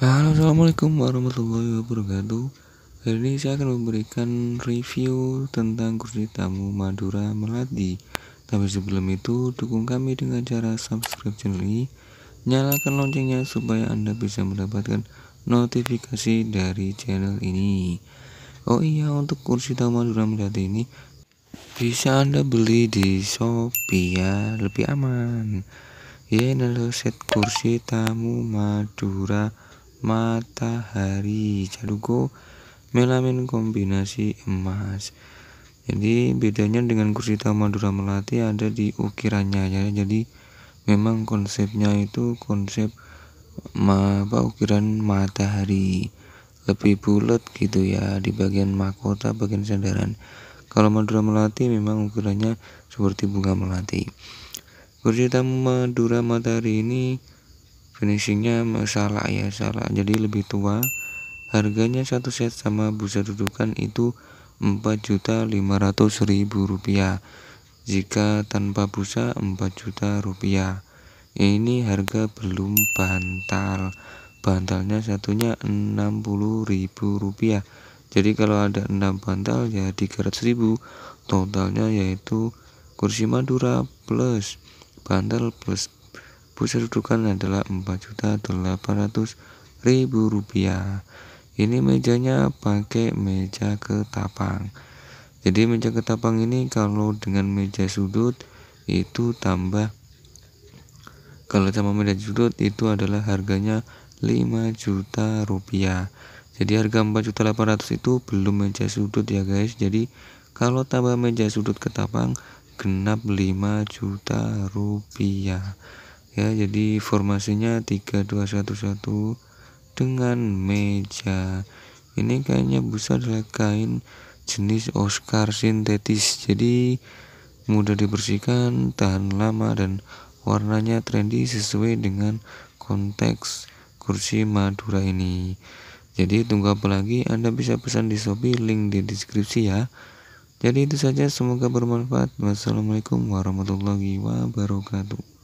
Halo, assalamualaikum warahmatullahi wabarakatuh. Hari ini saya akan memberikan review tentang kursi tamu Madura Melati. Tapi sebelum itu, dukung kami dengan cara subscribe channel ini, nyalakan loncengnya supaya Anda bisa mendapatkan notifikasi dari channel ini. Oh iya, untuk kursi tamu Madura Melati ini bisa Anda beli di Shopee ya, lebih aman. Ya, ini adalah set kursi tamu Madura matahari jaluku melamin kombinasi emas jadi bedanya dengan kursi Tamadura Melati ada di ukirannya ya jadi memang konsepnya itu konsep ma apa ukiran matahari lebih bulat gitu ya di bagian mahkota bagian sandaran kalau Madura Melati memang ukirannya seperti bunga melati kursi Tamadura Matahari ini finishingnya masalah ya salah jadi lebih tua harganya satu set sama busa dudukan itu rp rupiah. jika tanpa busa 4 juta rupiah ini harga belum bantal bantalnya satunya 60.000 rupiah jadi kalau ada 6 bantal ya 300.000 totalnya yaitu kursi madura plus bantal plus Pusat dudukan adalah 4.800.000 rupiah. Ini mejanya pakai meja ketapang. Jadi meja ketapang ini kalau dengan meja sudut itu tambah kalau sama meja sudut itu adalah harganya 5 juta rupiah. Jadi harga juta 4.800 itu belum meja sudut ya guys. Jadi kalau tambah meja sudut ketapang genap 5 juta rupiah ya jadi formasinya 3211 dengan meja ini kayaknya busa adalah kain jenis Oscar sintetis jadi mudah dibersihkan tahan lama dan warnanya trendy sesuai dengan konteks kursi Madura ini jadi tunggu apa lagi anda bisa pesan di Shopee link di deskripsi ya jadi itu saja semoga bermanfaat wassalamualaikum warahmatullahi wabarakatuh